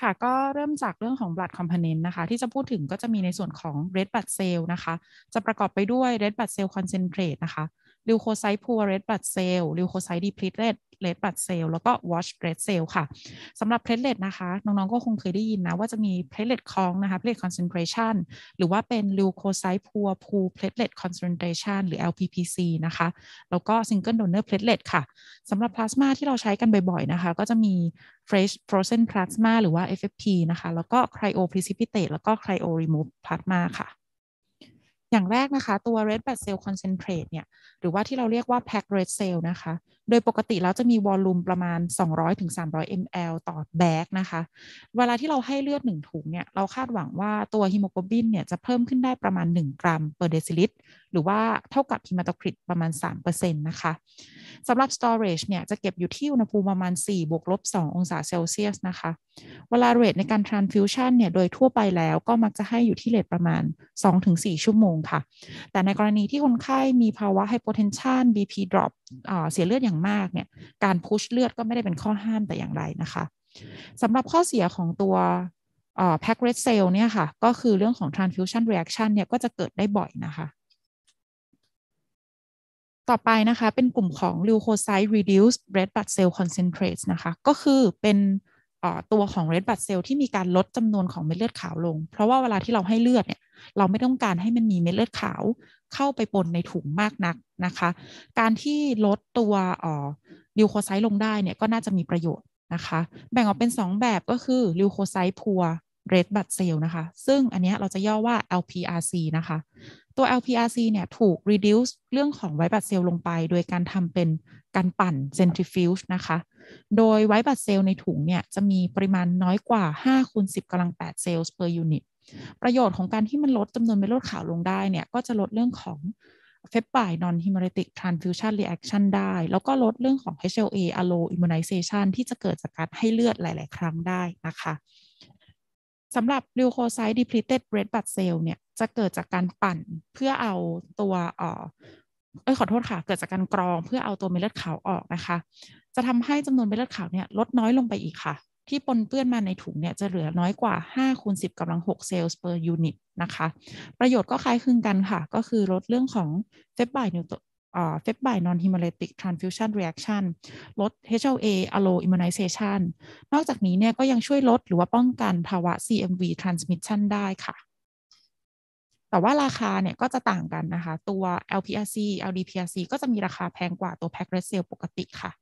ค่ะก็เริ่มจากเรื่องของบัตรคอมพ p นน e n นะคะ ที่จะพูดถึงก็จะมีในส่วนของ red b ัตรเซลล์นะคะ จะประกอบไปด้วย red b ัตรเซลล์คอนเซนเทรตนะคะิวโคไซต์พัวเรดบัตเซลล์ลิวโคไซต์ดีพลิเรดเลดบัตเซลล์แล้วก็วอชเรดเซลล์ค่ะสำหรับเพลทเลดนะคะ น้องๆก็คงเคยได้ยินนะว่าจะมีเพลทเลดคองนะคะเพลทเคอนเซนเทรชันหรือว่าเป็นลิวโคไซต์พัวพูเพลทเลดคอนเซนเทรชันหรือ LPPC นะคะ แล้วก็ซิงเกิลโดเนอร์เพลทเลดค่ะสำหรับพลาสมาที่เราใช้กันบ่อยๆ นะคะ ก็จะมี fresh frozen plasma หรือว่า FFP นะคะ แล้วก็ cryo precipitate แล้วก็ cryo remove plasma ค่ะอย่างแรกนะคะตัว red blood cell concentrate เนี่ย หรือว่าที่เราเรียกว่า packed red cell นะคะโดยปกติแล้วจะมีวอลลุ่มประมาณ 200-300 ml ต่อแบกนะคะ เวลาที่เราให้เลือด1ถุงเนี่ย เราคาดหวังว่าตัวฮิโมโกลบินเนี่ยจะเพิ่มขึ้นได้ประมาณ 1 กรัม per deciliter หรือว่าเท่ากับฮิมาโตคริตประมาณ 3%นะคะ สำหรับ storage เนี่ยจะเก็บอยู่ที่อุณหภูมิประมาณ 4 บวกลบ 2 องศาเซลเซียสนะคะ เวลาเรทในการ transfusion เนี่ย โดยทั่วไปแล้วก็มักจะให้อยู่ที่เรทประมาณ 2-4 ชั่วโมงค่ะ แต่ในกรณีที่คนไข้มีภาวะ hypotension BP drop เสียเลือดอย่างมากเนี่ยการพุชเลือด ก็ไม่ได้เป็นข้อห้ามแต่อย่างไรนะคะสำหรับข้อเสียของตัวแพ็กเรดเซลเนี่ยค่ะ ก็คือเรื่องของ transfusion reaction เนี่ย ก็จะเกิดได้บ่อยนะคะ ต่อไปนะคะเป็นกลุ่มของ leukocyte reduced red blood cell concentrates นะคะ ก็คือเป็นตัวของ red blood cell ที่มีการลดจำนวนของเม็ดเลือดขาวลง เพราะว่าเวลาที่เราให้เลือดเนี่ย เราไม่ต้องการให้มันมีเม็ดเลือดขาวเข้าไปปนในถุงมากนักนะคะ การที่ลดตัวลิวโคไซต์ลงได้เนี่ยก็น่าจะมีประโยชน์นะคะ แบ่งออกเป็น 2 แบบก็คือลิวโคไซต์พัว red blood c e นะคะ ซึ่งอันนี้เราจะย่อว่า LPRC นะคะ ตัว LPRC เนี่ยถูก reduce เรื่องของไวบัตเซลลงไป โดยการทำเป็นการปั่น centrifuge นะคะ โดยไวบัตเซลในถุงเนี่ย จะมีปริมาณน้อยกว่า 5คูณ10 กำลัง 8 เซลล์ per unit ประโยชน์ของการที่มันลดจำนวนเม็ดเลือดขาวลงได้เนี่ย ก็จะลดเรื่องของเฟปายนอนฮิมเมอริติกทรานฟิวชันเรีแอคชั่นได้ แล้วก็ลดเรื่องของ HLA อะโลอิมมูไนเซชันที่จะเกิดจากการให้เลือดหลาย ๆ ครั้งได้นะคะสำหรับลิวโคไซด์ depleted red blood cell เนี่ย จะเกิดจากการปั่นเพื่อเอาตัว เออ้ขอโทษค่ะ เกิดจากการกรองเพื่อเอาตัวเม็ดเลือดขาวออกนะคะ จะทำให้จำนวนเม็ดเลือดขาวเนี่ย ลดน้อยลงไปอีกค่ะ ที่ปนเปื้อนมาในถุงเนี่ย จะเหลือน้อยกว่า5คูณ10กำลัง6เซลล์ per unit นะคะ ประโยชน์ก็คล้ายคลึงกันค่ะ ก็คือลดเรื่องของเฟบไบนิวเฟบไบนอนฮิม m เลติกทรานฟิวชันเรียกชั่นลด HLA อะโลอิมมูไนเซชันนอกจากนี้เนี่ยก็ยังช่วยลดหรือว่าป้องกันภาวะ CMV transmission ได้ค่ะ แต่ว่าราคาเนี่ยก็จะต่างกันนะคะ ตัว LPRC LDPRC ก็จะมีราคาแพงกว่าตัวแพ็กเร s เซลปกติค่ะ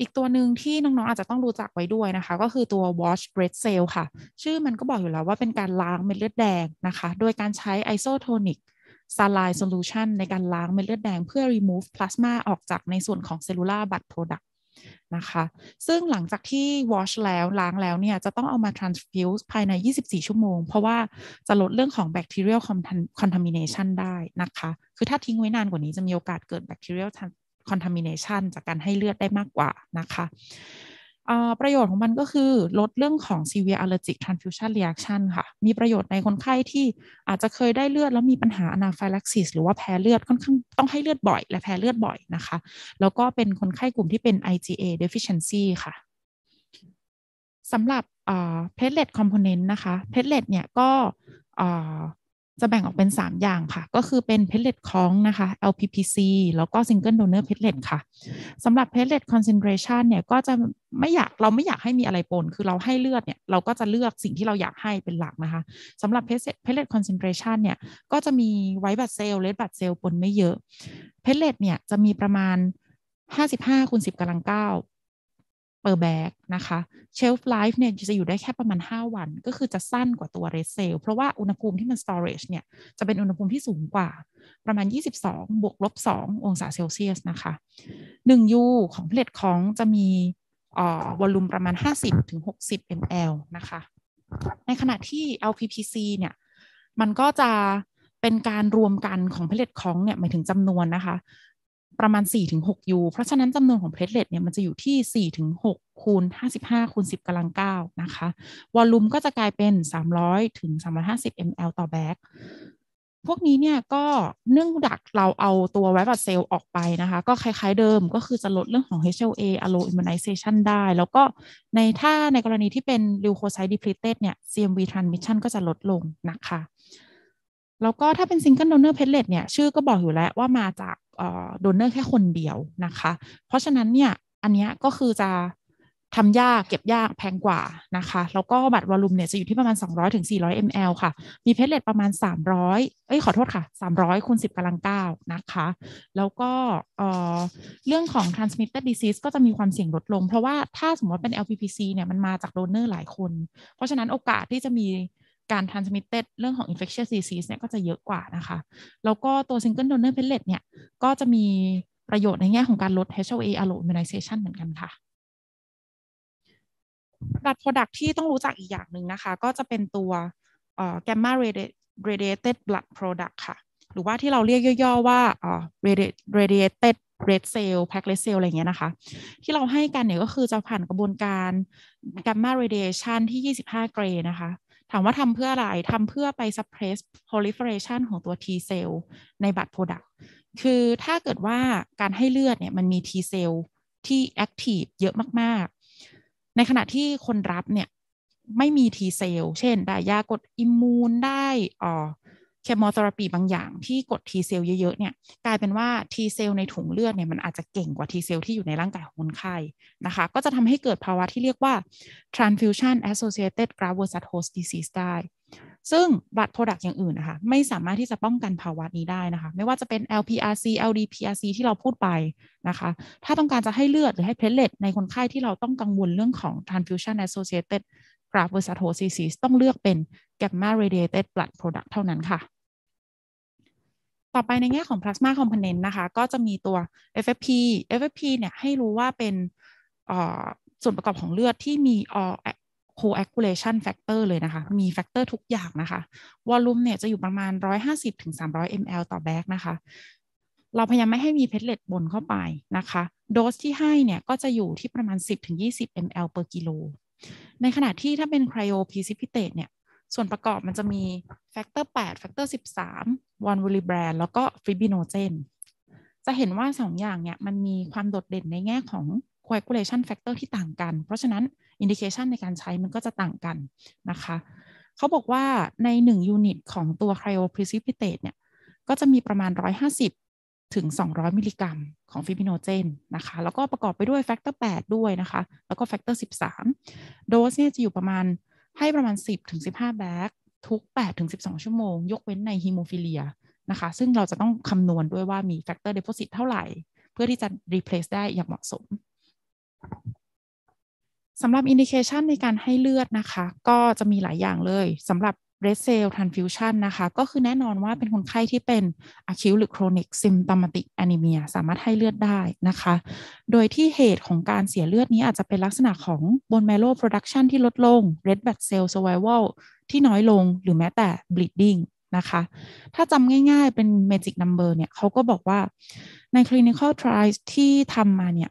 อีกตัวหนึ่งที่น้องๆอาจจะต้องรู้จักไว้ด้วยนะคะ ก็คือตัว Watch Red Cell ค่ะ ชื่อมันก็บอกอยู่แล้วว่าเป็นการล้างเม็ดเลือดแดงนะคะโดยการใช้ isotonic ซาลายโซลูชันในการล้างเม็ดเลือดแดงเพื่อรีมูฟพลาสมาออกจากในส่วนของเซลลูลาร์บัตโ p r ดักนะคะ ซึ่งหลังจากที่วอชแล้วล้างแล้วเนี่ยจะต้องเอามาทรานสฟิวส์ภายใน 24 ชั่วโมง เพราะว่าจะลดเรื่องของแบคทีเรียลคอนทามิเนชันได้นะคะ คือถ้าทิ้งไว้นานกว่านี้จะมีโอกาสเกิดแบคทีเรียลคอนทามิเนชันจากการให้เลือดได้มากกว่านะคะประโยชน์ของมันก็คือลดเรื่องของ severe allergic transfusion reaction ค่ะ มีประโยชน์ในคนไข้ที่อาจจะเคยได้เลือดแล้วมีปัญหา anaphylaxis หรือว่าแพ้เลือดค่อนข้างต้องให้เลือดบ่อย และแพ้เลือดบ่อยนะคะ แล้วก็เป็นคนไข้กลุ่มที่เป็น IgA deficiency ค่ะ สำหรับเ l a t เล e คอมโพเนนต์นะคะเ a t e เล t เนี่ยก็จะแบ่งออกเป็น 3 อย่างค่ะก็คือเป็นเพลเลตคลองนะคะ LPPC แล้วก็ซิงเกิลโดเนอร์เพลเลตค่ะสำหรับเพลเลตคอนเซนเทรชันเนี่ย ก็จะไม่อยากเราไม่อยากให้มีอะไรปน คือเราให้เลือดเนี่ย เราก็จะเลือกสิ่งที่เราอยากให้เป็นหลักนะคะสำหรับเพล l เ t c o n c e n t r a t i o นเนี่ย ก็จะมีไวบัตเซลเลดบัตเซลปนไม่เยอะเพลเลตเนี่ย จะมีประมาณ 55คูณ10กำลัง 9 per bag นะคะ shelf life เนี่ยจะอยู่ได้แค่ประมาณ 5 วันก็คือจะสั้นกว่าตัว red cell เพราะว่าอุณหภูมิที่มัน storage เนี่ยจะเป็นอุณหภูมิที่สูงกว่าประมาณ 22บวกลบ2 องศาเซลเซียสนะคะ 1U ของเลลดของจะมีวอลลุ่มประมาณ 50-60 ml นะคะ ในขณะที่ LPPC เนี่ยมันก็จะเป็นการรวมกันของเพลทของเนี่ยหมายถึงจำนวนนะคะประมาณ4-6 U เพราะฉะนั้นจำนวนของเพลทเลตเนี่ยมันจะอยู่ที่4-6คูณ 55 คูณ 10กำลัง9นะคะวอลลุ่มก็จะกลายเป็น 300 ถึง 350 ml ต่อแบก พวกนี้เนี่ยก็เนื่องจากเราเอาตัวไวบัตเซลออกไปนะคะ ก็คล้ายๆเดิมก็คือจะลดเรื่องของ HLA allo immunization ได้ แล้วก็ในถ้าในกรณีที่เป็น leukocyte depleted เนี่ย CMV transmission ก็จะลดลงนะคะแล้วก็ถ้าเป็นซิงเกิลโดเนอร์เพลเลตเนี่ย ชื่อก็บอกอยู่แล้วว่ามาจากโดเนอร์แค่คนเดียวนะคะ เพราะฉะนั้นเนี่ย อันนี้ก็คือจะทำยากเก็บยากแพงกว่านะคะ แล้วก็บัตรวอลลุ่มเนี่ยจะอยู่ที่ประมาณ 200ถึง400 ml ค่ะ มีเพลเลตประมาณ 300 เอ้ยขอโทษค่ะ 300คูณ10กำลัง9นะคะ แล้วก็เเรื่องของ transmitted disease ก็จะมีความเสี่ยงลดลง เพราะว่าถ้าสมมติเป็น LPPC เนี่ยมันมาจากโดนเนอร์หลายคนเพราะฉะนั้นโอกาสที่จะมีการ transmitted เรื่องของ infectious disease เนี่ยก็จะเยอะกว่านะคะ แล้วก็ตัว single donor platelet เนี่ย ก็จะมีประโยชน์ในแง่ของการลด HLA alloimmunization เหมือนกันค่ะ p r o d u product ที่ต้องรู้จักอีกอย่างหนึ่งนะคะ ก็จะเป็นตัว gamma radiated blood product ค่ะ หรือว่าที่เราเรียกย่อๆว่า radiated red cell p a c k e r e d cell อะไรเงี้ยนะคะ ที่เราให้กันเนี่ยก็คือจะผ่านกระบวนการ gamma radiation ที่ 25เกรนะคะถามว่าทำเพื่ออะไร ทำเพื่อไป suppress proliferation ของตัว T cell ในบัตร product คือถ้าเกิดว่าการให้เลือดเนี่ย มันมี T cell ที่ active เยอะมาก ๆ ในขณะที่คนรับเนี่ย ไม่มี T cell เช่น ได้ยากดอิมมูนได้อ่อเคมอเทอราปีบางอย่างที่กด T เซลเยอะ ๆ เนี่ย กลายเป็นว่า T เซลในถุงเลือดเนี่ยมันอาจจะเก่งกว่า T เซลที่อยู่ในร่างกายของคนไข้นะคะ ก็จะทำให้เกิดภาวะที่เรียกว่า transfusion associated graft-versus-host disease ได้ ซึ่งบัตรโปรดักต์อย่างอื่นนะคะ ไม่สามารถที่จะป้องกันภาวะนี้ได้นะคะ ไม่ว่าจะเป็น LPRC LDPRC ที่เราพูดไปนะคะ ถ้าต้องการจะให้เลือดหรือให้เพลเลตในคนไข้ที่เราต้องกังวลเรื่องของ transfusion associated graft versus host disease ต้องเลือกเป็น gamma radiated blood product เท่านั้นค่ะต่อไปในแง่ของ plasma component นะคะ ก็จะมีตัว FFP FFP เนี่ยให้รู้ว่าเป็นส่วนประกอบของเลือด ที่มี all coagulation factor เลยนะคะ มี factor ทุกอย่างนะคะวอลลุ่มเนี่ยจะอยู่ประมาณ 150-300 ml ต่อแบกนะคะ เราพยายามไม่ให้มีเพลเลตบนเข้าไปนะคะโดสที่ให้เนี่ยก็จะอยู่ที่ประมาณ 10-20 ml per กิโล ในขณะที่ถ้าเป็น cryo precipitate เนี่ย ส่วนประกอบมันจะมี factor 8 factor 13วอนวูลีแบรนด์แล้วก็ฟิบิโนเจนจะเห็นว่า 2ออย่างเนี่ยมันมีความโดดเด่นในแง่ของ coagulation factor ที่ต่างกัน เพราะฉะนั้นอินดิเคชันในการใช้มันก็จะต่างกันนะคะเขาบอกว่าใน1ยูนิตของตัว cryoprecipitate เนี่ย ก็จะมีประมาณ 150 ถึง 200 มิลลิกรัม ของฟิบิโนเจนนะคะ แล้วก็ประกอบไปด้วยแฟกเตอร์8ด้วยนะคะ แล้วก็แฟกเตอร์13โดสเนี่ยจะอยู่ประมาณให้ประมาณ10ถึง15แบกทุก8-12 ชั่วโมง ยกเว้นในฮิโมฟิเลีย นะคะ ซึ่งเราจะต้องคำนวณ ด้วยว่ามี แฟกเตอร์ เดโพซิต เท่าไหร่ เพื่อที่จะ รีเพลซได้อย่างเหมาะสม สำหรับ อินดิเคชันในการให้เลือด นะคะ ก็จะมีหลายอย่างเลย สำหรับ เรสเซลทันฟิวชั s นนะคะ ก็คือแน่นอนว่าเป็น คน ไข้ที่เป็นอะคิวหรือ โครนิกซิมตอมติกแอนิเมีย สามารถให้เลือด ได้นะคะ โดยที่เหตุของการเสียเลือดนี้อาจจะเป็นลักษณะของบนเมโลโปรดักชันที่ลดลงเรดแบตเซล e l l s u r v ที่น้อยลงหรือแม้แต่ bleeding นะคะ ถ้าจำง่ายๆ เป็น magic number เนี่ย เขาก็บอกว่าใน clinical trials ที่ทำมาเนี่ย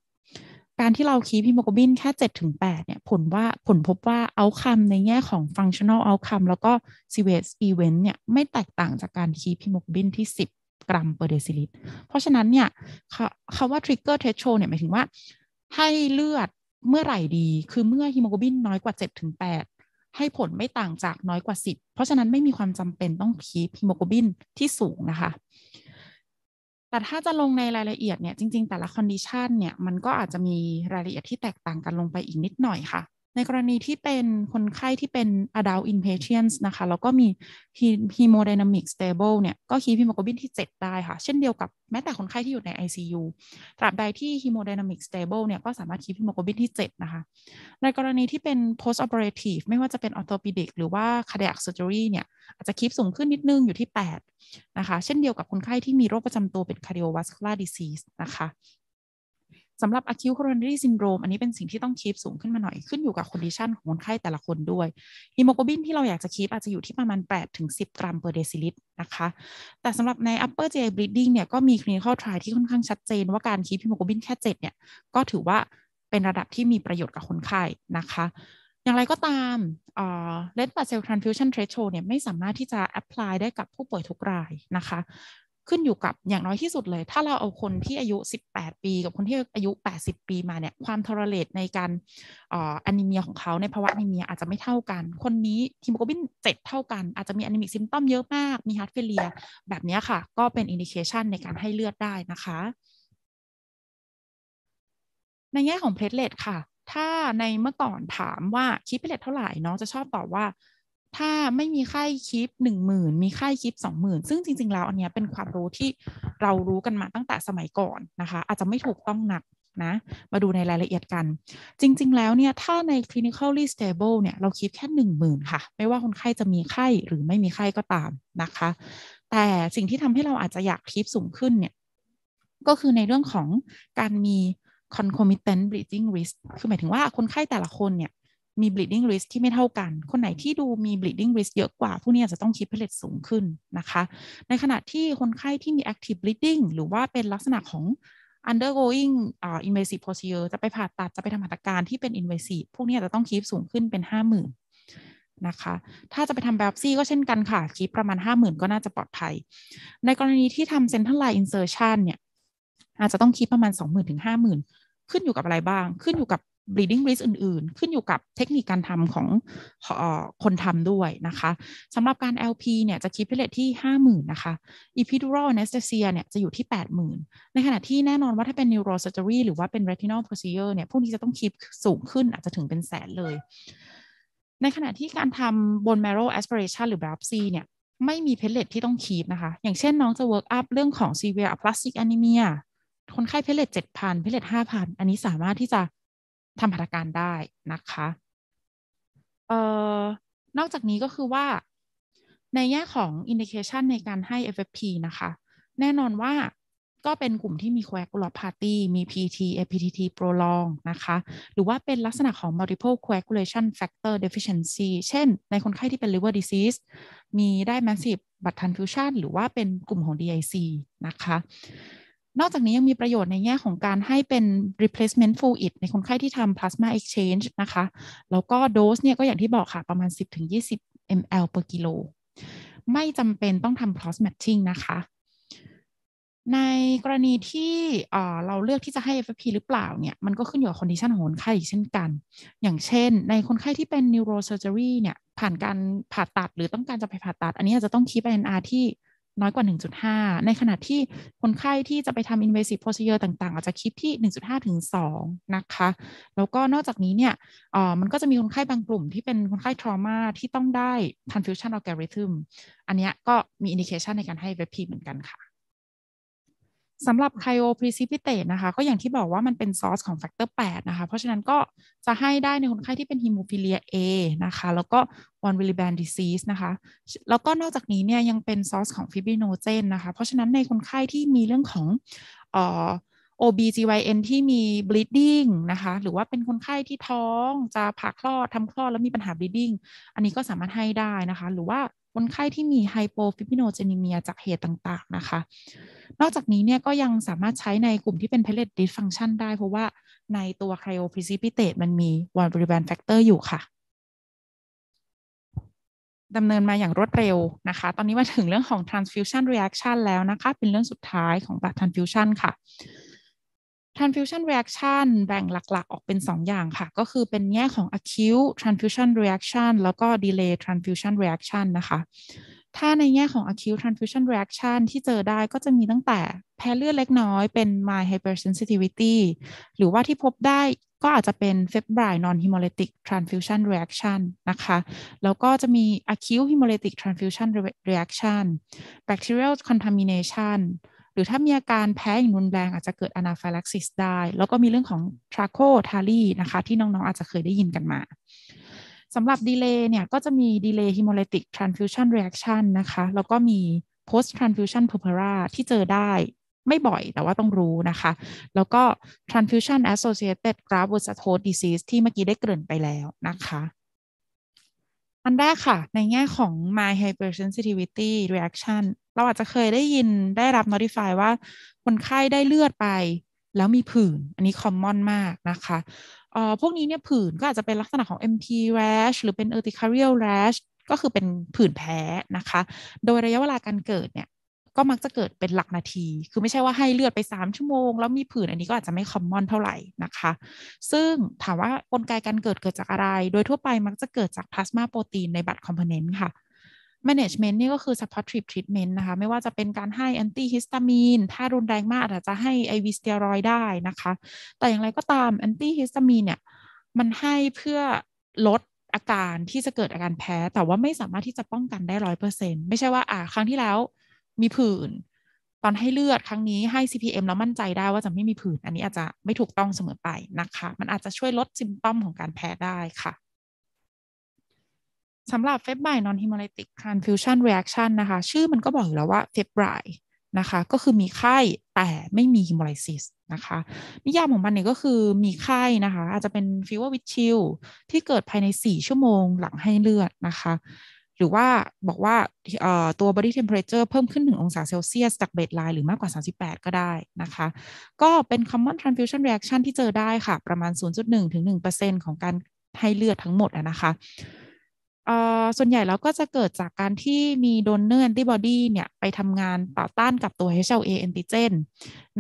การที่เราคีพิโมโกบินแค่ 7-8 เนี่ย ผลว่าผลพบว่า outcome ในแง่ของ functional outcome แล้วก็ serious event เนี่ย ไม่แตกต่างจากการคีพิโมโกบินที่ 10 กรัม per deciliter เพราะฉะนั้นเนี่ยคำว่า trigger threshold เนี่ย หมายถึงว่าให้เลือดเมื่อไหร่ดี คือเมื่อฮิโมโกบินน้อยกว่า 7-8ให้ผลไม่ต่างจากน้อยกว่า 10 เพราะฉะนั้นไม่มีความจำเป็นต้องคีพฮิโมโกลบินที่สูงนะคะ แต่ถ้าจะลงในรายละเอียดเนี่ย จริง ๆ แต่ละคอนดิชันเนี่ย มันก็อาจจะมีรายละเอียดที่แตกต่างกันลงไปอีกนิดหน่อยค่ะในกรณีที่เป็นคนไข้ที่เป็น adult inpatients นะคะ แล้วก็มี hemodynamic stable เนี่ย ก็คี h e พ o g l กบินที่ 7 ได้ค่ะ เช่นเดียวกับแม้แต่คนไข้ที่อยู่ใน ICU ตราบใดที่ hemodynamic stable เนี่ย ก็สามารถคี h e พ o g l กบินที่ 7 นะคะ ในกรณีที่เป็น post operative ไม่ว่าจะเป็น orthopedic หรือว่า cardiac surgery เนี่ย อาจจะคีสูงขึ้นนิดนึงอยู่ที่ 8 นะคะ เช่นเดียวกับคนไข้ที่มีโรคประจำตัวเป็น cardiovascular disease นะคะสำหรับ acute coronary syndrome อันนี้เป็นสิ่งที่ต้องคีปสูงขึ้นมาหน่อยขึ้นอยู่กับ condition ของคนไข้แต่ละคนด้วยฮีโมโกลบินที่เราอยากจะคีปอาจจะอยู่ที่ประมาณ8ถึง10 กรัม per deciliter นะคะ แต่สำหรับใน upper GI bleeding เนี่ยก็มี clinical trial ที่ค่อนข้างชัดเจนว่าการคีปฮีโมโกลบินแค่7เนี่ยก็ถือว่าเป็นระดับที่มีประโยชน์กับคนไข้นะคะ อย่างไรก็ตามเลดบัตเซลทรานฟิวชันเทรชโชเนี่ยไม่สามารถที่จะแอพพลายได้กับผู้ป่วยทุกรายนะคะขึ้นอยู่กับอย่างน้อยที่สุดเลย ถ้าเราเอาคนที่อายุ 18 ปีกับคนที่อายุ 80 ปีมาเนี่ย ความทอร์เรตในการอันิเมียของเขาในภาวะอนิเมียอาจจะไม่เท่ากัน คนนี้ทีมโกบินเจ็ดเท่ากัน อาจจะมีอนิมิกซิมตอมเยอะมากมีฮาร์ดเฟลียแบบนี้ค่ะ ก็เป็นอินดิเคชันในการให้เลือดได้นะคะ ในแง่ของเพลทเลตค่ะ ถ้าในเมื่อก่อนถามว่าคิดเพลทเท่าไหร่น้องจะชอบตอบว่าถ้าไม่มีค่าคลิปหนึ่งหมื่นมีค่าคลิปสองหมื่นซึ่งจริง ๆแล้วอันนี้เป็นความรู้ที่เรารู้กันมาตั้งแต่สมัยก่อนนะคะ อาจจะไม่ถูกต้องหนักนะ มาดูในรายละเอียดกัน จริง ๆแล้วเนี่ย ถ้าใน clinically stable เนี่ยเราคิดแค่หนึ่งหมื่นค่ะ ไม่ว่าคนไข้จะมีไข้ หรือไม่มีไข้ก็ตามนะคะ แต่สิ่งที่ทำให้เราอาจจะอยากคลิปสูงขึ้นเนี่ยก็คือในเรื่องของการมี concomitant bleeding risk คือหมายถึงว่าคนไข้แต่ละคนเนี่ยมี bleeding risk ที่ไม่เท่ากัน คนไหนที่ดูมี bleeding risk เยอะกว่า ผู้นี้อาจจะต้องคิดเพลทสูงขึ้นนะคะ ในขณะที่คนไข้ที่มี active bleeding หรือว่าเป็นลักษณะของ undergoing uh, invasive procedure จะไปผ่าตัด จะไปทำหัตถการที่เป็น invasive พวกนี้จะต้องคิดสูงขึ้นเป็น 50,000 นะคะ ถ้าจะไปทำแบบซี่ก็เช่นกันค่ะคิดประมาณ 50,000 ก็น่าจะปลอดภัย ในกรณีที่ทำ central line insertion เนี่ยอาจจะต้องคิดประมาณ20,000ถึง50,000 ขึ้นอยู่กับอะไรบ้าง ขึ้นอยู่กับ bleeding risk อื่นๆ ขึ้นอยู่กับเทคนิคการทำของคนทำด้วยนะคะ สำหรับการ LP เนี่ย จะ คิดเพลทที่50,000 นะคะ epidural anesthesia เนี่ย จะอยู่ที่80,000ในขณะที่แน่นอนว่าถ้าเป็น neurosurgery หรือว่าเป็น retinal procedure เนี่ย พวกนี้ จะต้อง คิดสูงขึ้น อาจจะถึงเป็นแสนเลย ในขณะที่การทำ bone marrow aspiration หรือ biopsy เนี่ยไม่มีเพลทที่ต้องคีบนะคะ อย่างเช่นน้องจะเวิร์กอัพเรื่องของ severe aplastic anemia คนไข้เพลเจ็7,000เพลทห้5,000 อันนี้สามารถที่จะทำพัฒการได้นะคะ เอ่อนอกจากนี้ก็คือว่าในแง่ของอินดิเคชันในการให้ FFP นะคะ แน่นอนว่าก็เป็นกลุ่มที่มีแค a ก u l a พาร์ตี้มี PT APTT prolong นะคะ หรือว่าเป็นลักษณะของ multiple coagulation factor deficiency เช่นในคนไข้ที่เป็น liver disease มีได้ massive blood transfusion หรือว่าเป็นกลุ่มของ DIC นะคะนอกจากนี้ยังมีประโยชน์ในแง่ของการให้เป็น replacement fluid ในคนไข้ที่ทำ plasma exchange นะคะ แล้วก็โดสเนี่ยก็อย่างที่บอกค่ะประมาณ 10-20 ml per kilo ไม่จำเป็นต้องทำ cross matching นะคะ ในกรณีที่เราเลือกที่จะให้ FFP หรือเปล่าเนี่ย มันก็ขึ้นอยู่กับ condition ของคนไข้อีกเช่นกัน อย่างเช่นในคนไข้ที่เป็น neurosurgery เนี่ย ผ่านการผ่าตัดหรือต้องการจะไปผ่าตัด อันนี้จะต้องคิด n r ที่น้อยกว่า 1.5 ในขณะที่คนไข้ที่จะไปทำ invasive procedure ต่างๆ อาจจะคิดที่ 1.5 ถึง 2 นะคะ แล้วก็นอกจากนี้เนี่ยมันก็จะมีคนไข้บางกลุ่มที่เป็นคนไข้ trauma ที่ต้องได้ transfusion algorithm อันนี้ก็มี indication ในการให้ VP เหมือนกันค่ะสำหรับไคโอพรีซิพิเตตนะคะ ก็อย่างที่บอกว่ามันเป็นซอสของแฟกเตอร์ 8 นะคะ เพราะฉะนั้นก็จะให้ได้ในคนไข้ที่เป็นฮิมูฟิเลีย A นะคะ แล้วก็วอนวิลิแบนดิซีสนะคะ แล้วก็นอกจากนี้เนี่ยยังเป็นซอสของฟิบิโนเจนนะคะ เพราะฉะนั้นในคนไข้ที่มีเรื่องของออ OBGYN ที่มี bleeding นะคะ หรือว่าเป็นคนไข้ที่ท้องจะผ่าคลอดทำคลอดแล้วมีปัญหา bleeding อันนี้ก็สามารถให้ได้นะคะหรือว่าคนไข้ที่มีไฮโปฟิบิโนเจนิเมียจากเหตุต่างๆนะคะ นอกจากนี้เนี่ยก็ยังสามารถใช้ในกลุ่มที่เป็นเพลเลตดิสฟังชันได้เพราะว่าในตัวไคโอพิซิพิเตตมันมีวอลบริแบนแฟกเตอร์อยู่ค่ะดำเนินมาอย่างรวดเร็วนะคะ ตอนนี้มาถึงเรื่องของ transfusion reaction แล้วนะคะ เป็นเรื่องสุดท้ายของ b l o o transfusion ค่ะ transfusion reaction แบ่งหลักๆ ออกเป็น 2 อย่างค่ะ ก็คือเป็นแง่ของ acute transfusion reaction แล้วก็ delay transfusion reaction นะคะ ถ้าในแง่ของ acute transfusion reaction ที่เจอได้ก็จะมีตั้งแต่แพ้เลือดเล็กน้อยเป็น mild hypersensitivity หรือว่าที่พบได้ก็อาจจะเป็น febrile non-hemolytic transfusion reaction นะคะ แล้วก็จะมี acute hemolytic transfusion reaction bacterial contamination หรือถ้ามีอาการแพ้อย่างรุนแรงอาจจะเกิดอนาฟาลักซิสได้ แล้วก็มีเรื่องของทราโคทารีนะคะ ที่น้อง ๆ อาจจะเคยได้ยินกันมาสำหรับดีเลย์เนี่ย ก็จะมีดีเลย์ฮิโมเลติกทรานฟิวชันเรีแอคชันนะคะ แล้วก็มีโพสทรานฟิวชันเพอร์เพราที่เจอได้ไม่บ่อยแต่ว่าต้องรู้นะคะ แล้วก็ transfusion associated graft versus host disease ที่เมื่อกี้ได้เกริ่นไปแล้วนะคะ อันแรกค่ะ ในแง่ของ my hypersensitivity reaction เราอาจจะเคยได้ยินได้รับ notify ว่าคนไข้ได้เลือดไป แล้วมีผื่น อันนี้คอมมอนมากนะคะเอ่อพวกนี้เนี่ยผื่นก็อาจจะเป็นลักษณะของ m p rash หรือเป็น urticarial rash ก็คือเป็นผื่นแพ้นะคะ โดยระยะเวลาการเกิดเนี่ยก็มักจะเกิดเป็นหลักนาที คือไม่ใช่ว่าให้เลือดไป 3 ชั่วโมง แล้วมีผื่นอันนี้ก็อาจจะไม่คอมมอนเท่าไหร่นะคะซึ่งถามว่ากลไกการเกิดเกิดจากอะไร โดยทั่วไปมักจะเกิดจากพลาสมาโปรตีนในบัตรคอมโพเนนต์ค่ะ management นี่ก็คือ supportive treatment นะคะ ไม่ว่าจะเป็นการให้ antihistamine ถ้ารุนแรงมากอาจจะให้ IV สเตียรอยได้นะคะ แต่อย่างไรก็ตาม antihistamine เนี่ย มันให้เพื่อลดอาการที่จะเกิดอาการแพ้ แต่ว่าไม่สามารถที่จะป้องกันได้ร้อยเปอร์เซ็นไม่ใช่ว่าอ่าครั้งที่แล้วมีผื่น ตอนให้เลือดครั้งนี้ให้ CPM แล้วมั่นใจได้ว่าจะไม่มีผื่นอันนี้อาจจะไม่ถูกต้องเสมอไปนะคะมันอาจจะช่วยลดซิมตอมของการแพ้ได้ค่ะสำหรับเฟบไบนอนฮิมอลิติก transfusion r e a c t i o นะคะ ชื่อมันก็บอกอยู่แล้วว่าเฟบไบนะคะ ก็คือมีไข้ แต่ไม่มีฮิมอลิซิสนะคะ นิยามของมันเนี่ยก็คือมีไข้นะคะ อาจจะเป็นฟีว e ว w i t ิ c h i ที่เกิดภายใน 4 ชั่วโมงหลังให้เลือดนะคะ หรือว่าบอกว่าตัวบ b o เทมเพอร์เจอร์เพิ่มขึ้น1องศาเซลเซียส จากเบสไลน์หรือมากกว่า 38 ก็ได้นะคะ ก็เป็นคอมมอนทรานฟิวชันเรี a c t i o ที่เจอได้ค่ะประมาณ 0.1ถึง1%ของการให้เลือดทั้งหมดนะคะส่วนใหญ่แล้วก็จะเกิดจากการที่มีโดนเนอร์แอนติบอดีเนี่ย ไปทำงานต่อต้านกับตัว HLA แอนติเจน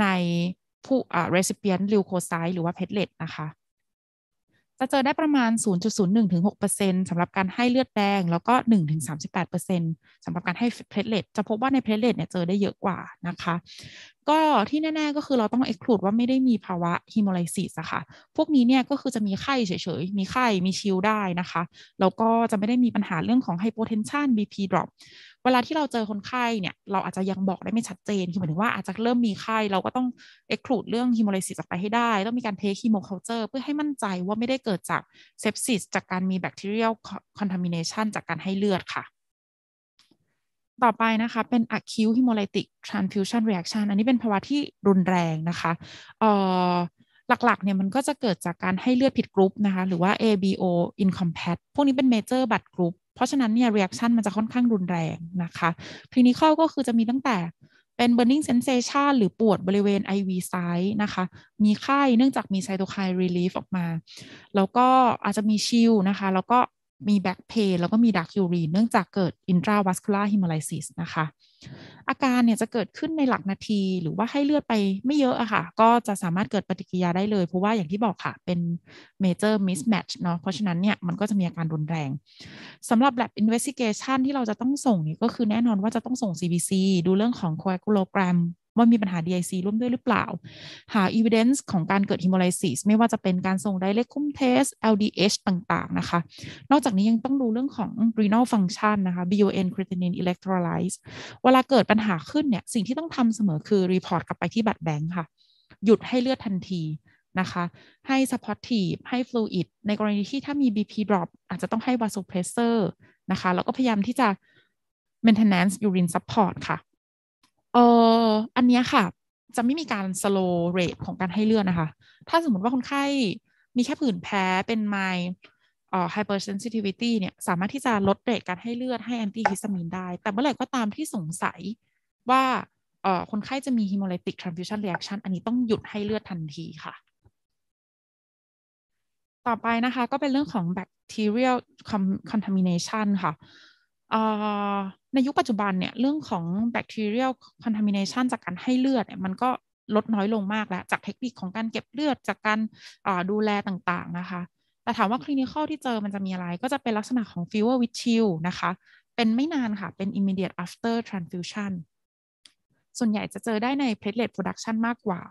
ในผู้อ่า recipient ลิวโคไซต์หรือว่าเพทเลตนะคะ จะเจอได้ประมาณ 0.01ถึง6%สำหรับการให้เลือดแดง แล้วก็1ถึง38%สำหรับการให้เพลทเลตจะพบว่าในเพลทเลตเนี่ยเจอได้เยอะกว่านะคะก็ที่แน่ๆก็คือเราต้องเอ็กคลูดว่าไม่ได้มีภาวะฮิโมไลซิสอะค่ะ พวกนี้เนี่ยก็คือจะมีไข้เฉยๆ มีไข้มีชิลได้นะคะ แล้วก็จะไม่ได้มีปัญหาเรื่องของไฮโปเทนชัน BP drop เวลาที่เราเจอคนไข้เนี่ยเราอาจจะยังบอกได้ไม่ชัดเจน คือหมายถึงว่าอาจจะเริ่มมีไข้เราก็ต้องเอ็กคลูดเรื่องฮิโมไลซิสออกไปให้ได้ ต้องมีการเทคฮิโมเคาเจอร์เพื่อให้มั่นใจว่าไม่ได้เกิดจากเซปซิสจากการมีแบคทีเรียลคอนทามิเนชันจากการให้เลือดค่ะต่อไปนะคะ เป็น acute hemolytic transfusion reaction อันนี้เป็นภาวะที่รุนแรงนะคะเอ่อหลักๆเนี่ยมันก็จะเกิดจากการให้เลือดผิดกรุ๊ปนะคะ หรือว่า ABO incompat พวกนี้เป็น major blood group เพราะฉะนั้นเนี่ย reaction มันจะค่อนข้างรุนแรงนะคะคลินิคอลก็คือจะมีตั้งแต่เป็น burning sensation หรือปวดบริเวณ IV ซ้ายนะคะ มีไข้เนื่องจากมีไซโตไคน์ relief ออกมา แล้วก็อาจจะมีชิลนะคะแล้วก็มีแบ็คเพนแล้วก็มีดักยูรีเนื่องจากเกิดอินทราวัสคูล่าฮิมไลซิสนะคะ อาการเนี่ยจะเกิดขึ้นในหลักนาทีหรือว่าให้เลือดไปไม่เยอะอะค่ะ ก็จะสามารถเกิดปฏิกิริยาได้เลย เพราะว่าอย่างที่บอกค่ะเป็นเมเจอร์มิสแมทช์เนาะเพราะฉะนั้นเนี่ยมันก็จะมีอาการรุนแรงสำหรับ lab investigation ที่เราจะต้องส่งนี่ก็คือแน่นอนว่าจะต้องส่ง CBC ดูเรื่องของโคเอกโลแกรมว่ามีปัญหา DIC ร่วมด้วยหรือเปล่า หา evidence ของการเกิด hemolysis ไม่ว่าจะเป็นการส่ง direct cum test LDH ต่างๆ นะคะ นอกจากนี้ยังต้องดูเรื่องของ renal function นะคะ BUN creatinine electrolytes เวลาเกิดปัญหาขึ้นเนี่ย สิ่งที่ต้องทำเสมอคือ report กลับไปที่บัตรแบงค์ค่ะ หยุดให้เลือดทันทีนะคะ ให้ supportive ให้ fluid ในกรณีที่ถ้ามี BP drop อาจจะต้องให้ vasopressor นะคะ แล้วก็พยายามที่จะ maintenance urine support ค่ะเอออันนี้ค่ะจะไม่มีการสโลเรทของการให้เลือดนะคะ ถ้าสมมติว่าคนไข้มีแค่ผื่นแพ้เป็นไมเอ่อ hypersensitivity เนี่ย สามารถที่จะลดเรทการให้เลือดให้แอนตี้ฮิสตามีนได้ แต่เมื่อไหร่ก็ตามที่สงสัยว่าเอ่อคนไข้จะมี hemolytic transfusion reaction อันนี้ต้องหยุดให้เลือดทันทีค่ะ ต่อไปนะคะก็เป็นเรื่องของ bacterial contamination ค่ะในยุคปัจจุบันเนี่ย เรื่องของแบคทีเรียลคอนทามิเนชันจากการให้เลือดเนี่ย มันก็ลดน้อยลงมากแล้ว จากเทคนิคของการเก็บเลือดจากการดูแลต่าง ๆ นะคะ แต่ถามว่าคลินิคอลที่เจอมันจะมีอะไร ก็จะเป็นลักษณะของ fever with chill นะคะ เป็นไม่นานค่ะ เป็น immediate after transfusion ส่วนใหญ่จะเจอได้ในเพลทเลตโปรดักชันมากกว่า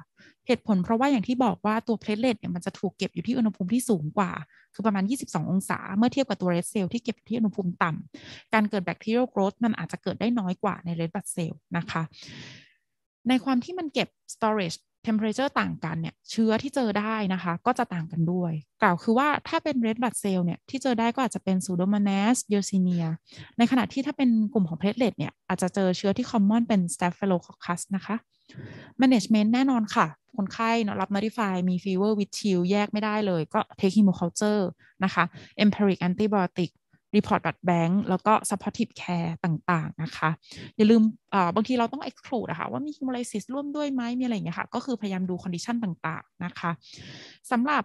เหตุผลเพราะว่าอย่างที่บอกว่าตัวเพลทเลตเนี่ยมันจะถูกเก็บอยู่ที่อุณหภูมิที่สูงกว่า คือประมาณ 22 องศาเมื่อเทียบกับตัวเรดเซลล์ที่เก็บที่อุณหภูมิต่ำการเกิดแบคทีเรียลโกรธมันอาจจะเกิดได้น้อยกว่าในเรดบัตเซลล์นะคะ ในความที่มันเก็บ storage เทมเพอเรเจอร์ต่างกันเนี่ย เชื้อที่เจอได้นะคะ ก็จะต่างกันด้วย กล่าวคือว่าถ้าเป็นเรดบัตเซลเนี่ย ที่เจอได้ก็อาจจะเป็นซูด u มานัสย s y e ซ s i n i ในขณะที่ถ้าเป็นกลุ่มของเพลสเลตเนี่ย อาจจะเจอเชื้อที่คอมมอนเป็นสเตฟโฟโลคอคัสนะคะแมเนจเมนต์แน่นอนค่ะ คนไข้เนาะรับา o ิฟายมีฟีเวอร์วิ c ชิลแยกไม่ได้เลย ก็เทคฮิโมคาลเจอร์นะคะเ e m พ i ริกแอนติบอติกีพอร์ตบัตรแบงแล้วก็ supportive care ต่าง ๆ นะคะ อย่าลืมบางทีเราต้อง exclude นะคะว่ามีฮิมอลิซิสร่วมด้วยไหมมีอะไรอย่างเงี้ยค่ะ ก็คือพยายามดู condition ต่าง ๆ นะคะสำหรับ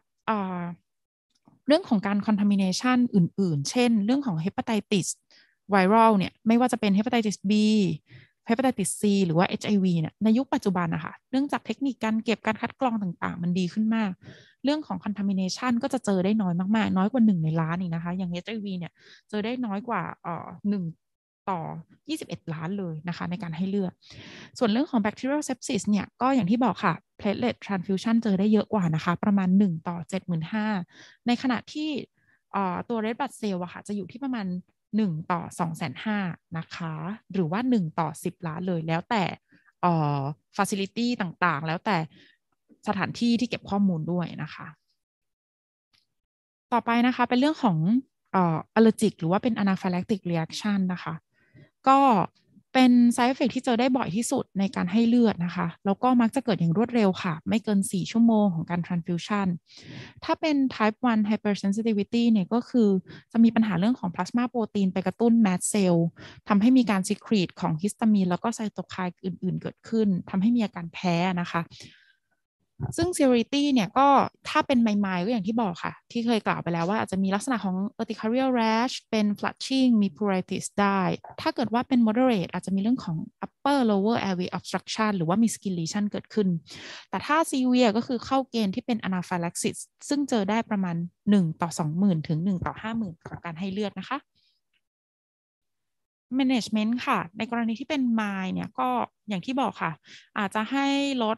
เรื่องของการ contamination อื่นๆ เช่นเรื่องของ hepatitis viral เนี่ย ไม่ว่าจะเป็น hepatitis B ฮปิติซีหรือว่า HIV เนี่ยในยุคปัจจุบันนะคะเนื่องจากเทคนิคการเก็บการคัดกรองต่างๆ มันดีขึ้นมากเรื่องของ contamination ก็จะเจอได้น้อยมาก ๆ น้อยกว่าหนึ่งในล้านอีกนะคะ อย่าง HIV เนี่ย เจอได้น้อยกว่าเอ่อหนึ่งต่อ 21 ล้านเลยนะคะ ในการให้เลือด ส่วนเรื่องของ bacterial sepsis เนี่ย ก็อย่างที่บอกค่ะ platelet transfusion เจอได้เยอะกว่านะคะ ประมาณ 1 ต่อ 75,000ในขณะที่ตัว red blood cell อะค่ะจะอยู่ที่ประมาณ 1 ต่อ 2,500 นะคะ หรือว่า 1 ต่อ 10 ล้านเลยแล้วแต่ facility ต่างๆ แล้วแต่สถานที่ที่เก็บข้อมูลด้วยนะคะ ต่อไปนะคะเป็นเรื่องของเอ่อ allergic หรือว่าเป็น anaphylactic reaction นะคะ ก็เป็น side effect ที่เจอได้บ่อยที่สุดในการให้เลือดนะคะ แล้วก็มักจะเกิดอย่างรวดเร็วค่ะ ไม่เกิน 4 ชั่วโมงของการ transfusion ถ้าเป็น type 1 hypersensitivity เนี่ยก็คือจะมีปัญหาเรื่องของ plasma โปรตีนไปกระตุ้น mast cell ทำให้มีการ secrete ของฮิสตามีนแล้วก็ไซโตไคน์อื่น ๆ เกิดขึ้นทำให้มีอาการแพ้นะคะซึ่ง s e อร r i t y เนี่ย ก็ถ้าเป็นไมล์ก็อย่างที่บอกค่ะ ที่เคยกล่าวไปแล้วว่าอาจจะมีลักษณะของ urticarial rash เป็น flushing มี pruritus ได้ถ้าเกิดว่าเป็น moderate อาจจะมีเรื่องของ upper lower airway obstruction หรือว่ามี skin lesion เกิดขึ้น แต่ถ้า severe ก็คือเข้าเกณฑ์ที่เป็น anaphylaxis ซึ่งเจอได้ประมาณ 1 ต่อ20,000ถึง 1ต่อ50,000ของการให้เลือดนะคะ management ค่ะ ในกรณีที่เป็นไม l เนี่ยก็อย่างที่บอกค่ะอาจจะให้ลด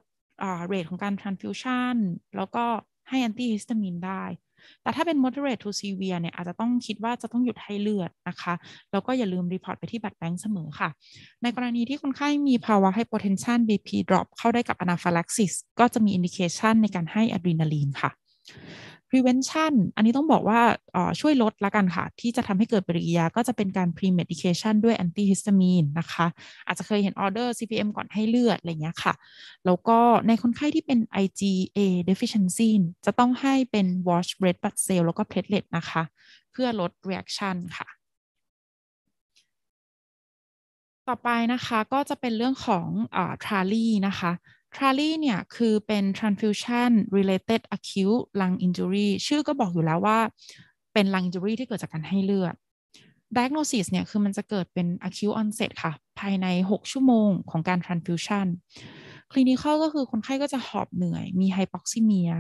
เรทของการ transfusion แล้วก็ให้ antihistamine ได้ แต่ถ้าเป็น moderate to severe เนี่ย อาจจะต้องคิดว่าจะต้องหยุดให้เลือดนะคะ แล้วก็อย่าลืมรีพอร์ตไปที่บัตรแบงค์เสมอค่ะ ในกรณีที่คนไข้มีภาวะ hypotension BP drop เข้าได้กับ anaphylaxis ก็จะมี indication ในการให้อะดรีนาลีนค่ะ prevention อันนี้ต้องบอกว่าช่วยลดละกันค่ะ ที่จะทำให้เกิดปฏิกิริยาก็จะเป็นการ pre medication ด้วย antihistamine นะคะ อาจจะเคยเห็น order CPM ก่อนให้เลือดอะไรเงี้ยค่ะ แล้วก็ในคนไข้ที่เป็น IgA deficiency จะต้องให้เป็น wash red blood cell แล้วก็ platelet นะคะ เพื่อลด reaction ค่ะ ต่อไปนะคะก็จะเป็นเรื่องของอทราลีนะคะทราลีเนี่ยคือเป็น transfusion related acute lung injury ชื่อก็บอกอยู่แล้วว่าเป็น lung injury ที่เกิดจากการให้เลือด diagnosis เนี่ยคือมันจะเกิดเป็น acute onset ค่ะ ภายใน 6 ชั่วโมงของการ transfusion clinical ก็คือคนไข้ก็จะหอบเหนื่อย มี hypoxemia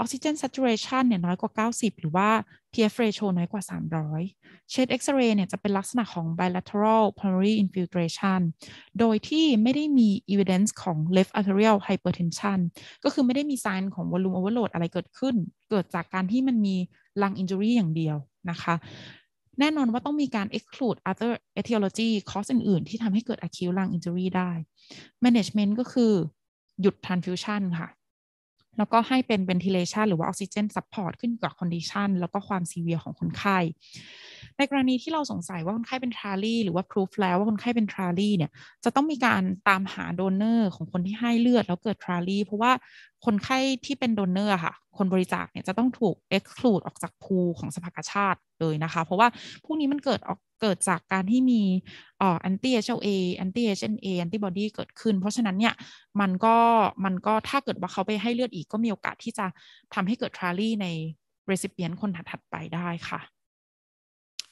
ออกซิเจน saturation เนี่ยน้อยกว่า 90 หรือว่า PF ratio น้อยกว่า 300เช็ดเอ็กซเรย์เนี่ยจะเป็นลักษณะของ bilateral pulmonary infiltration โดยที่ไม่ได้มี evidence ของ left arterial hypertension ก็คือไม่ได้มี sign ของ volume overload อะไรเกิดขึ้น เกิดจากการที่มันมี lung injury อย่างเดียวนะคะ แน่นอนว่าต้องมีการ exclude other etiology cause อื่น ๆ ที่ทำให้เกิด acute lung injury ได้ management ก็คือหยุด transfusion ค่ะแล้วก็ให้เป็น ventilation หรือว่า oxygen support ขึ้นกับ condition แล้วก็ความซีเวียของคนไข้ ในกรณีที่เราสงสัยว่าคนไข้เป็นทร a l ี่หรือว่า proof แล้วว่าคนไข้เป็นทร a l ี่เนี่ย จะต้องมีการตามหาโดเนอร์ของคนที่ให้เลือดแล้วเกิดทร a l ี่เพราะว่าคนไข้ที่เป็นโดเนอร์ค่ะ คนบริจาคเนี่ยจะต้องถูก exclude ออกจาก o ูของสภากาชาติเลยนะคะ เพราะว่าพวกนี้มันเกิดออกเกิดจากการที่มีออแอนตี้เอชเอแอนตี้เอชเอแอนติบอดีเกิดขึ้น เพราะฉะนั้นเนี่ยมันก็มันก็ถ้าเกิดว่าเขาไปให้เลือดอีกก็มีโอกาสที่จะทำให้เกิดทรารี่ในเรซิเปียนคนถัดดไปได้ค่ะ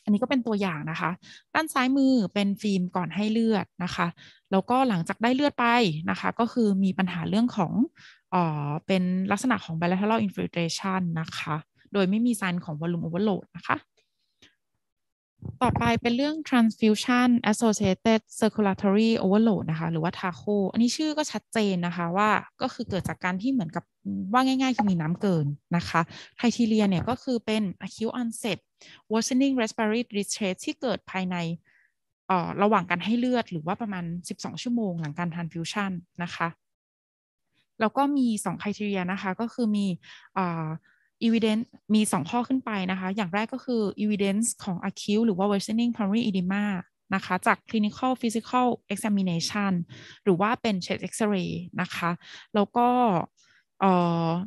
อันนี้ก็เป็นตัวอย่างนะคะ ด้านซ้ายมือเป็นฟิล์มก่อนให้เลือดนะคะ แล้วก็หลังจากได้เลือดไปนะคะ ก็คือมีปัญหาเรื่องของเป็นลักษณะของ bilateral infiltration นะคะโดยไม่มีซ i น n ของ volume overload นะคะต่อไปเป็นเรื่อง transfusion associated circulatory overload นะคะ หรือว่า TACO อันนี้ชื่อก็ชัดเจนนะคะ ว่าก็คือเกิดจากการที่เหมือนกับว่าง่ายๆ คือมีน้ำเกินนะคะไททีเรียเนี่ยก็คือเป็น acute onset worsening respiratory distress ที่เกิดภายในระหว่างการให้เลือดหรือว่าประมาณ 12 ชั่วโมงหลังการ transfusion นะคะ แล้วก็มี2ไคทีเรียนะคะก็คือมี u evidence มี 2 ข้อขึ้นไปนะคะ อย่างแรกก็คือ evidence ของ acute หรือว่า worsening pulmonary edema นะคะ จาก clinical physical examination หรือว่าเป็น chest x-ray นะคะ แล้วก็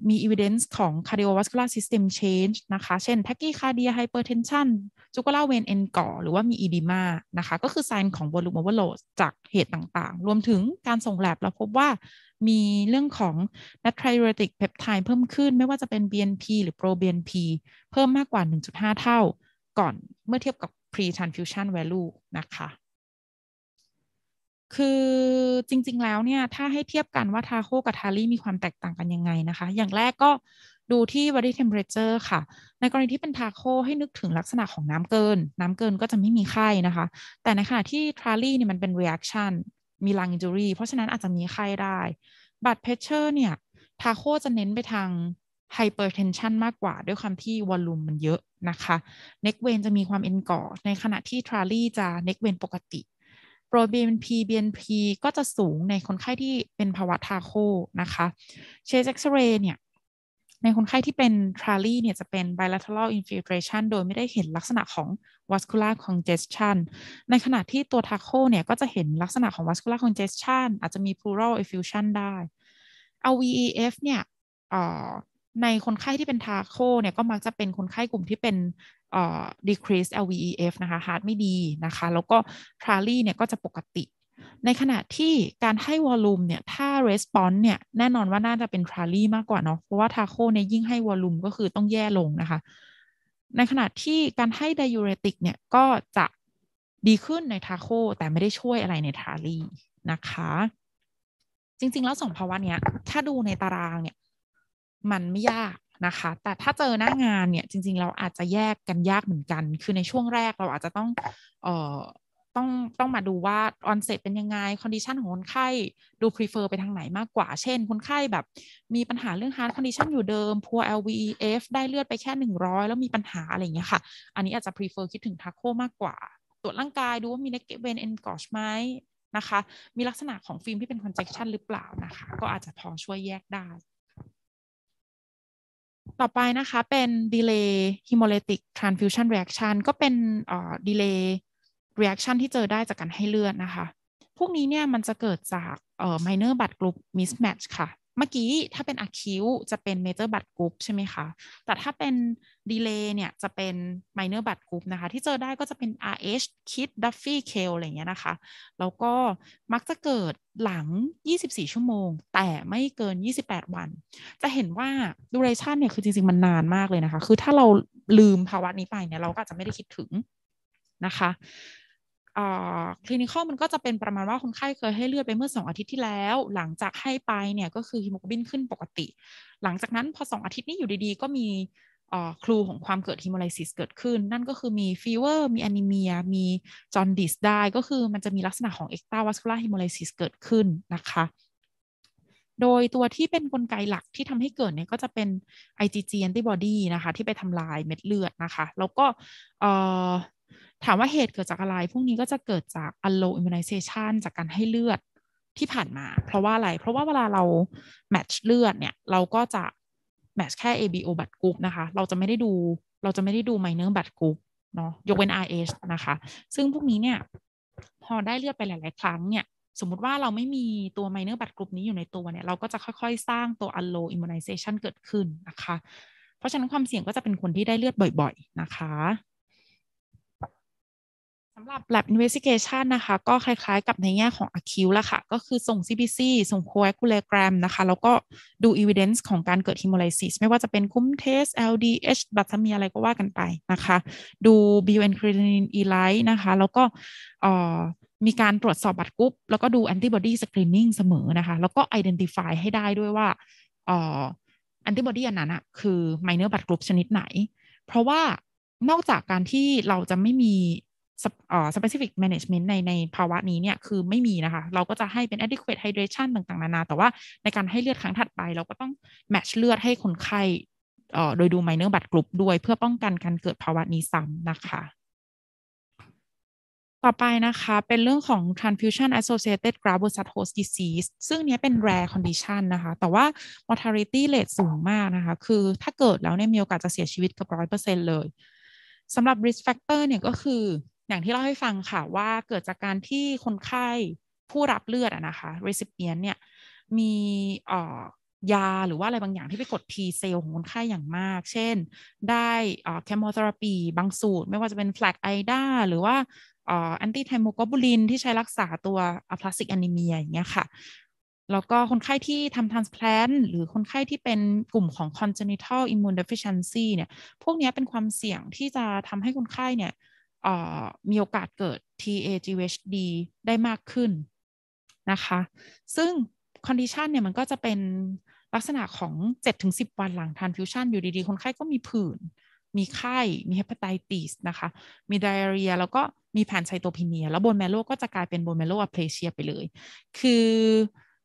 มี evidence ของ cardiovascular system change นะคะ เช่น tachycardia hypertension จุกล่าเวนเอนก่อหรือว่ามีอี e ีมานะคะ ก็คือ sign ของ volume overload จากเหตุต่างๆ รวมถึงการส่งแลบเราพบว่ามีเรื่องของ natriuretic peptide เพิ่มขึ้นไม่ว่าจะเป็น BNP หรือ proBNP เพิ่มมากกว่า 1.5 เท่าก่อนเมื่อเทียบกับ pre transfusion value นะคะคือจริงๆ แล้วเนี่ย ถ้าให้เทียบกันว่า ทาโคกับทารี่มีความแตกต่างกันยังไงนะคะ อย่างแรกก็ดูที่ body temperature ค่ะ ในกรณีที่เป็นทาโคให้นึกถึงลักษณะของน้ำเกิน น้ำเกินก็จะไม่มีไข้นะคะ แต่ในขณะที่ทารี่เนี่ยมันเป็น reaction มีลัง injury เพราะฉะนั้นอาจจะมีไข้ได้ บัตเพชเชอร์เนี่ย ทาโคจะเน้นไปทาง hypertension มากกว่า ด้วยความที่วอลลุ่มมันเยอะนะคะ neck vein จะมีความเอ็นก่อในขณะที่ทรารี่จะ neck vein ปกติโปรบีน P BNP ก็จะสูงในคนไข้ที่เป็นภาวะทาโคนะคะเชสเอ็กซเรย์เนี่ย ในคนไข้ที่เป็นทราลี่เนี่ยจะเป็น bilateral infiltration โดยไม่ได้เห็นลักษณะของ vascular congestion ในขณะที่ตัวทาโคเนี่ยก็จะเห็นลักษณะของ vascular congestion อาจจะมี pleural effusion ได้เอา VEF เนี่ยในคนไข้ที่เป็นทาโคเนี่ยก็มักจะเป็นคนไข้กลุ่มที่เป็น decrease LVEF นะคะ h า a r ดไม่ดีนะคะ แล้วก็ t า a l ่เนี่ยก็จะปกติ ในขณะที่การให้วอลลุ่มเนี่ย ถ้า response เนี่ย แน่นอนว่าน่าจะเป็น t า a l ่มากกว่าเนาะ เพราะว่าทาโคเนี่ยยิ่งให้วอลลุ่มก็คือต้องแย่ลงนะคะ ในขณะที่การให้ diuretic เนี่ย ก็จะดีขึ้นในทาโคแต่ไม่ได้ช่วยอะไรในทารีนะคะ จริงๆ แล้วสองภาวะเนี้ยถ้าดูในตารางเนี่ย มันไม่ยากนะคะ แต่ถ้าเจอหน้างานเนี่ย จริงๆเราอาจจะแยกกันยากเหมือนกัน คือในช่วงแรกเราอาจจะต้อง เอ่อ ต้องต้องมาดูว่าออนเซ็ตเป็นยังไงคอนดิชันของคนไข้ ดูพรีเฟอร์ไปทางไหนมากกว่า เช่นคนไข้แบบ มีปัญหาเรื่องฮาร์ดคอนดิชันอยู่เดิมพัว LVEF ได้เลือดไปแค่ 100 แล้วมีปัญหาอะไรอย่างเงี้ยค่ะ อันนี้อาจจะพรีเฟอร์คิดถึงทาโคมากกว่า ตรวจร่างกายดูว่ามีเนกเวนเอน e อ n e ไหมนะคะมีลักษณะของฟิล์มที่เป็นคอนเจคชันหรือเปล่านะคะก็อาจจะพอช่วยแยกได้ต่อไปนะคะ เป็น delay hemolytic transfusion reaction ก็เป็น delay reaction ที่เจอได้จากการให้เลือดนะคะ พวกนี้เนี่ย มันจะเกิดจาก minor blood group mismatch ค่ะมื่อกี้ถ้าเป็นอะคิวจะเป็นเมเจอร์บัตกรุ๊ปใช่ไหมคะ แต่ถ้าเป็นดีเลย์เนี่ยจะเป็นไมเนอร์บัตกรุ๊ปนะคะ ที่เจอได้ก็จะเป็น RH k i ด Duffy k a l อะไรเงี้ยนะคะ แล้วก็มักจะเกิดหลัง 24 ชั่วโมงแต่ไม่เกิน 28 วัน จะเห็นว่า duration เนี่ยคือจริงๆ มันนานมากเลยนะคะ คือถ้าเราลืมภาวะนี้ไปเนี่ยเราก็จะไม่ได้คิดถึงนะคะคลินิคอลมันก็จะเป็นประมาณว่าคนไข้เคยให้เลือดไปเมื่อ 2 อาทิตย์ที่แล้ว หลังจากให้ไปเนี่ยก็คือฮิโมโกลบินขึ้นปกติ หลังจากนั้นพอ 2 อาทิตย์นี้อยู่ดีๆก็มีครูของความเกิดฮิโมไลซิสเกิดขึ้น นั่นก็คือมีฟีเวอร์มีอนิเมียมีจอนดิสได้ก็คือมันจะมีลักษณะของเอ็กตาวัสคูลาฮิโมไลซิสเกิดขึ้นนะคะ โดยตัวที่เป็นนกลไกหลักที่ทำให้เกิดเนี่ยก็จะเป็น IgG antibody นะคะที่ไปทำลายเม็ดเลือดนะคะแล้วก็ถามว่าเหตุเกิดจากอะไร พวกนี้ก็จะเกิดจาก allo immunization จากการให้เลือดที่ผ่านมา เพราะว่าอะไร เพราะว่าเวลาเรา match เลือดเนี่ย เราก็จะ match แค่ ABO บัตรกรุ๊ปนะคะ เราจะไม่ได้ดู เราจะไม่ได้ดู minor บัตรกรุ๊ปเนาะยกเว้น RH นะคะ ซึ่งพวกนี้เนี่ย พอได้เลือดไปหลาย ๆ ครั้งเนี่ย สมมติว่าเราไม่มีตัว minor บัตรกรุ๊ปนี้อยู่ในตัวเนี่ย เราก็จะค่อย ๆ สร้างตัว allo immunization เกิดขึ้นนะคะ เพราะฉะนั้นความเสี่ยงก็จะเป็นคนที่ได้เลือดบ่อย ๆ นะคะสำหรับ lab investigation นะคะ ก็คล้ายๆ กับในแง่ของ acute ละค่ะ ก็คือส่ง CBC ส่ง coagulogram นะคะ แล้วก็ดู evidence ของการเกิด hemolysis ไม่ว่าจะเป็นคุ้ม test LDH บัตซเมีอะไรก็ว่ากันไปนะคะ ดู b i o n c r e a t i n e elite นะคะ แล้วก็มีการตรวจสอบบัตรกรุ๊ปแล้วก็ดู antibody screening เสมอนะคะ แล้วก็ identify ให้ได้ด้วยว่าแอนติบอดีอันนั้นคือไมเนอร์บัตกรุ๊ปชนิดไหน เพราะว่านอกจากการที่เราจะไม่มีสเปซิฟิกแมネจเมนต์ใน ใน ภาวะนี้ เนี่ย คือไม่มี นะคะ เราก็จะให้เป็น adequate hydration ต่างๆนานา แต่ว่าในการให้เลือดครั้งถัดไป เราก็ต้องแมชเลือดให้คนไข้โดย ดูมเนอร์บัตรกรุ๊ปด้วยเพื่อป้องกันการเกิด ภาวะนี้ซ้ำนะคะ ต่อไปนะคะเป็นเรื่องของ transfusion associated g r a v e s u s h o s t disease ซึ่งเนี้ยเป็น rare condition นะคะ แต่ว่า mortality rate สูงมากนะคะ คือถ้าเกิดแล้วเนี่ยมีโอกาสจะเสียชีวิตกับ้อยเลยสำหรับ risk factor เนี่ยก็คืออย่างที่เล่าให้ฟังค่ะว่าเกิดจากการที่คนไข้ผู้รับเลือดอะนะคะ recipient เนี่ย มียาหรือว่าอะไรบางอย่างที่ไปกด T เซลล์ของคนไข้อย่างมากเช่นได้แคมโมเทอราปีบางสูตร ไม่ว่าจะเป็นแฟลกไอดาหรือว่าแอนตี้ไทโมโกบูลินที่ใช้รักษาตัวอะพลาสติกแอนิเมียอย่างเงี้ยค่ะ แล้วก็คนไข้ที่ทำ transplant หรือคนไข้ที่เป็นกลุ่มของ congenital immune deficiency เนี่ยพวกนี้เป็นความเสี่ยงที่จะทำให้คนไข้เนี่ยมีโอกาสเกิด TAGHD ได้มากขึ้น นะคะ ซึ่งคอนดิชันเนี่ย มันก็จะเป็นลักษณะของ 7-10 วันหลังทานฟิวชั่นอยู่ดีๆ คนไข้ก็มีผื่น มีไข้ มีเฮปไตติสนะคะ มีไดเรีย แล้วก็มีแผนไซโตพีเนีย แล้วบนแมโลก็จะกลายเป็นบนแมโลอะเพลเชียไปเลย คือ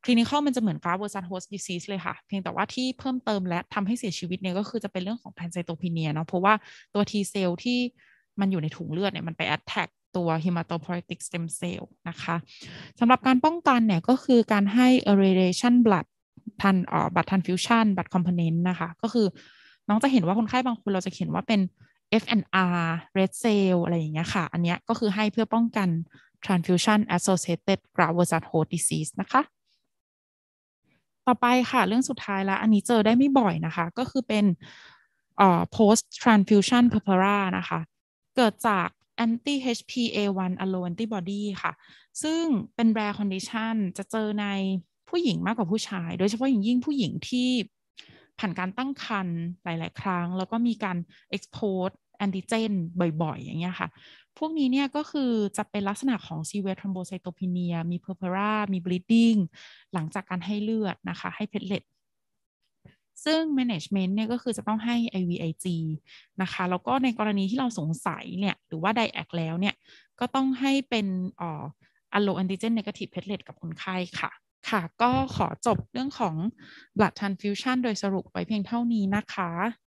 คลินิคอลมันจะเหมือนกราฟเวอร์ซันโฮสดิซีสเลยค่ะ เพียงแต่ว่าที่เพิ่มเติมและทำให้เสียชีวิตเนี่ยก็คือจะเป็นเรื่องของแผนไซโตพีเนียเนาะ เพราะว่าตัวทีเซลที่มันอยู่ในถุงเลือดเนี่ย มันไปแอตแทกตัว hematopoietic stem cell นะคะสำหรับการป้องกันเนี่ย ก็คือการให้ irradiation blood ทันอ่อบัตรทันฟิวชั่นบัตรคอมโพเนนต์นะคะ ก็คือน้องจะเห็นว่าคนไข้บางคนเราจะเขียนว่าเป็น FNR red cell อะไรอย่างเงี้ยค่ะ อันเนี้ยก็คือให้เพื่อป้องกัน transfusion associated graft-versus host disease นะคะ ต่อไปค่ะเรื่องสุดท้ายละอันนี้เจอได้ไม่บ่อยนะคะ ก็คือเป็นออ post transfusion purpura นะคะเกิดจาก anti HPA1 alone antibody ค่ะ ซึ่งเป็น rare condition จะเจอในผู้หญิงมากกว่าผู้ชาย โดยเฉพาะอย่างยิ่งผู้หญิงที่ผ่านการตั้งครรภ์หลายๆ ครั้งแล้วก็มีการ expose แอนติเจนบ่อย ๆ อย่างเงี้ยค่ะ พวกนี้เนี่ยก็คือจะเป็นลักษณะของซีเว r ยทรอมโบไซโตพีเนียมีเพอร์เพรามีบล e ดดิ n งหลังจากการให้เลือดนะคะ ให้เพลเลตซึ่ง management เนี่ยก็คือจะต้องให้ IVIG นะคะ แล้วก็ในกรณีที่เราสงสัยเนี่ย หรือว่าไ้แอกแล้วเนี่ย ก็ต้องให้เป็นอ่อ allo antigen negative platelet กับคนไข้ค่ะ ค่ะ ก็ขอจบเรื่องของ blood transfusion โดยสรุปไว้เพียงเท่านี้นะคะ